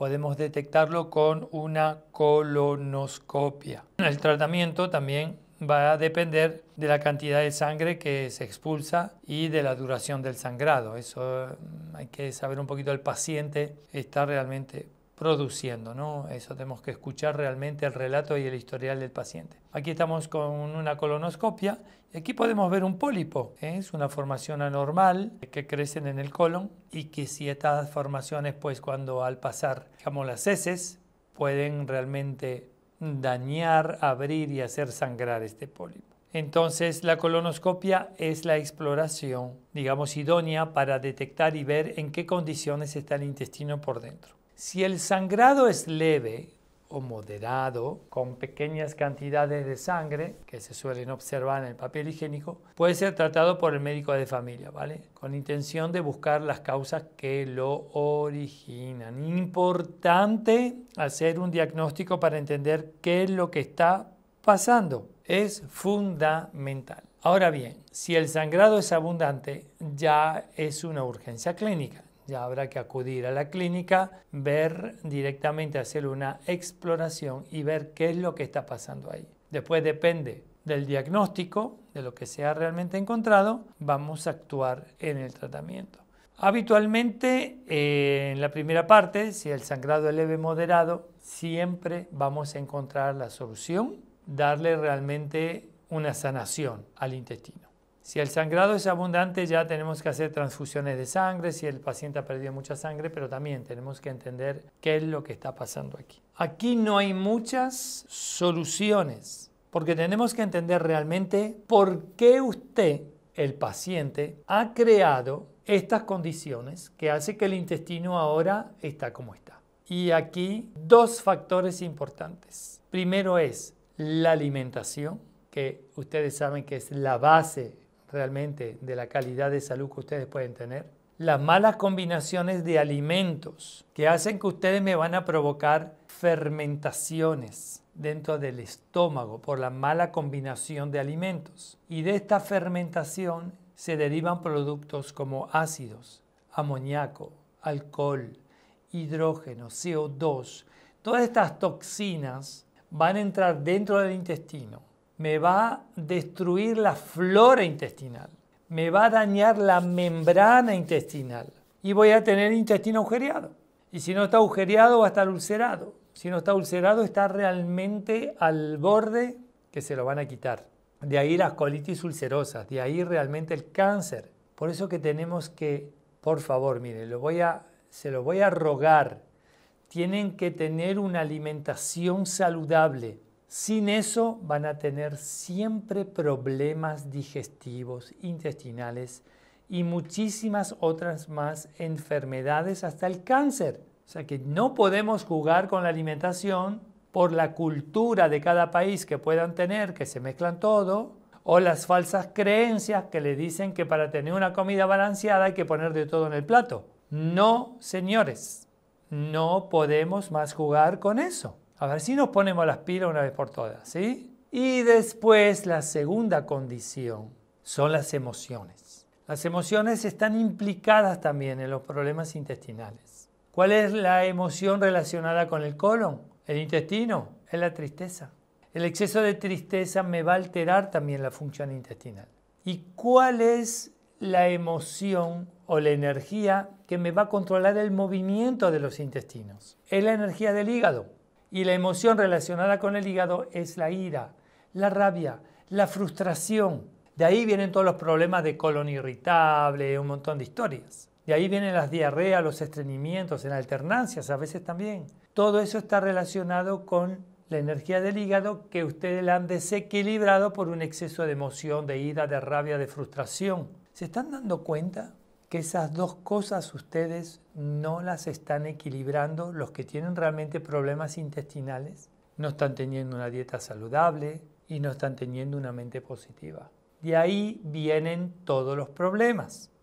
podemos detectarlo con una colonoscopia. El tratamiento también va a depender de la cantidad de sangre que se expulsa y de la duración del sangrado. Eso eh, hay que saber un poquito el paciente está realmente produciendo. ¿no? Eso tenemos que escuchar realmente el relato y el historial del paciente. Aquí estamos con una colonoscopia y aquí podemos ver un pólipo. ¿eh? Es una formación anormal que crece en el colon y que si ciertas formaciones, pues cuando al pasar, digamos, las heces, pueden realmente dañar, abrir y hacer sangrar este pólipo. Entonces, la colonoscopia es la exploración, digamos, idónea para detectar y ver en qué condiciones está el intestino por dentro. Si el sangrado es leve o moderado, con pequeñas cantidades de sangre que se suelen observar en el papel higiénico, puede ser tratado por el médico de familia, ¿vale? Con intención de buscar las causas que lo originan. Importante hacer un diagnóstico para entender qué es lo que está pasando. Es fundamental. Ahora bien, si el sangrado es abundante, ya es una urgencia clínica ya habrá que acudir a la clínica, ver directamente, hacer una exploración y ver qué es lo que está pasando ahí. Después depende del diagnóstico, de lo que se ha realmente encontrado, vamos a actuar en el tratamiento. Habitualmente, eh, en la primera parte, si el sangrado es leve moderado, siempre vamos a encontrar la solución, darle realmente una sanación al intestino. Si el sangrado es abundante, ya tenemos que hacer transfusiones de sangre, si el paciente ha perdido mucha sangre, pero también tenemos que entender qué es lo que está pasando aquí. Aquí no hay muchas soluciones, porque tenemos que entender realmente por qué usted, el paciente, ha creado estas condiciones que hace que el intestino ahora está como está. Y aquí dos factores importantes. Primero es la alimentación, que ustedes saben que es la base realmente de la calidad de salud que ustedes pueden tener. Las malas combinaciones de alimentos que hacen que ustedes me van a provocar fermentaciones dentro del estómago por la mala combinación de alimentos. Y de esta fermentación se derivan productos como ácidos, amoníaco, alcohol, hidrógeno, CO2. Todas estas toxinas van a entrar dentro del intestino me va a destruir la flora intestinal, me va a dañar la membrana intestinal y voy a tener intestino agujereado. Y si no está agujereado va a estar ulcerado. Si no está ulcerado está realmente al borde que se lo van a quitar. De ahí las colitis ulcerosas, de ahí realmente el cáncer. Por eso que tenemos que, por favor, miren, se lo voy a rogar. Tienen que tener una alimentación saludable sin eso van a tener siempre problemas digestivos, intestinales y muchísimas otras más enfermedades hasta el cáncer. O sea que no podemos jugar con la alimentación por la cultura de cada país que puedan tener, que se mezclan todo, o las falsas creencias que le dicen que para tener una comida balanceada hay que poner de todo en el plato. No, señores, no podemos más jugar con eso. A ver si nos ponemos las pilas una vez por todas, ¿sí? Y después la segunda condición son las emociones. Las emociones están implicadas también en los problemas intestinales. ¿Cuál es la emoción relacionada con el colon? El intestino es la tristeza. El exceso de tristeza me va a alterar también la función intestinal. ¿Y cuál es la emoción o la energía que me va a controlar el movimiento de los intestinos? Es la energía del hígado. Y la emoción relacionada con el hígado es la ira, la rabia, la frustración. De ahí vienen todos los problemas de colon irritable, un montón de historias. De ahí vienen las diarreas, los estreñimientos, en alternancias a veces también. Todo eso está relacionado con la energía del hígado que ustedes la han desequilibrado por un exceso de emoción, de ira, de rabia, de frustración. ¿Se están dando cuenta? que esas dos cosas ustedes no las están equilibrando. Los que tienen realmente problemas intestinales no están teniendo una dieta saludable y no están teniendo una mente positiva. De ahí vienen todos los problemas.